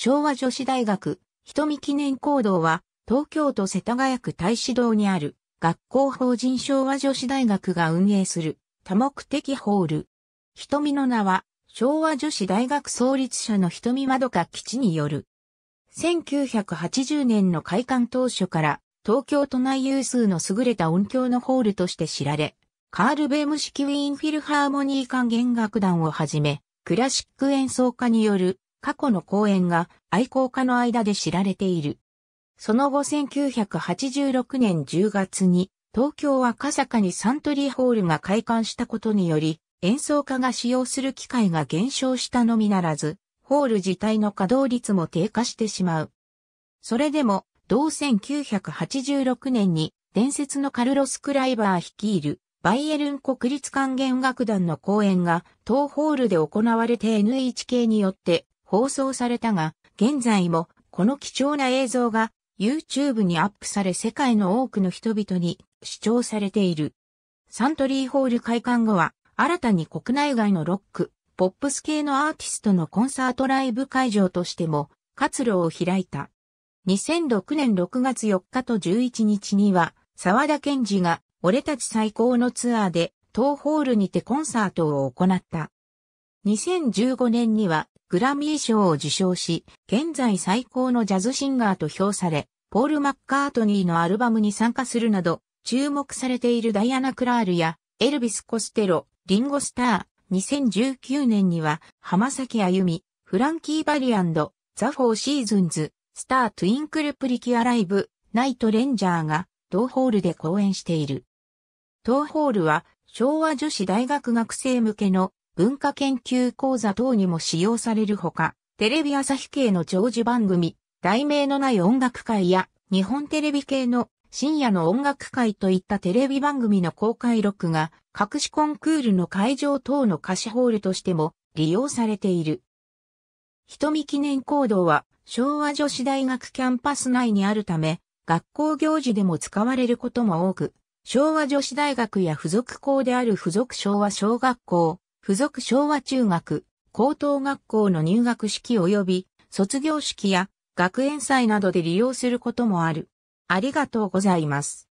昭和女子大学、瞳記念講堂は、東京都世田谷区大使堂にある、学校法人昭和女子大学が運営する、多目的ホール。瞳の名は、昭和女子大学創立者の瞳まどか基地による。1980年の開館当初から、東京都内有数の優れた音響のホールとして知られ、カール・ベーム式ウィーンフィルハーモニー管弦楽団をはじめ、クラシック演奏家による過去の公演が愛好家の間で知られている。その後1986年10月に東京はさ坂にサントリーホールが開館したことにより演奏家が使用する機会が減少したのみならず、ホール自体の稼働率も低下してしまう。それでも、同1986年に伝説のカルロス・クライバー率いるバイエルン国立管弦楽団の公演が当ホールで行われて NHK によって放送されたが、現在もこの貴重な映像が YouTube にアップされ世界の多くの人々に視聴されている。サントリーホール開館後は新たに国内外のロック、ポップス系のアーティストのコンサートライブ会場としても活路を開いた。2006年6月4日と11日には沢田健二が俺たち最高のツアーで東ホールにてコンサートを行った。2015年にはグラミー賞を受賞し、現在最高のジャズシンガーと評され、ポール・マッカートニーのアルバムに参加するなど、注目されているダイアナ・クラールや、エルビス・コステロ、リンゴ・スター、2019年には、浜崎あゆみ、フランキー・バリアンド、ザ・フォー・シーズンズ、スター・トゥインクル・プリキュア・ライブ、ナイト・レンジャーが、同ホールで公演している。同ホールは、昭和女子大学学生向けの文化研究講座等にも使用されるほか、テレビ朝日系の長寿番組、題名のない音楽会や、日本テレビ系の深夜の音楽会といったテレビ番組の公開録が、各種コンクールの会場等の貸しホールとしても利用されている。瞳記念講堂は昭和女子大学キャンパス内にあるため、学校行事でも使われることも多く、昭和女子大学や付属校である附属昭和小学校、附属昭和中学、高等学校の入学式及び卒業式や学園祭などで利用することもある。ありがとうございます。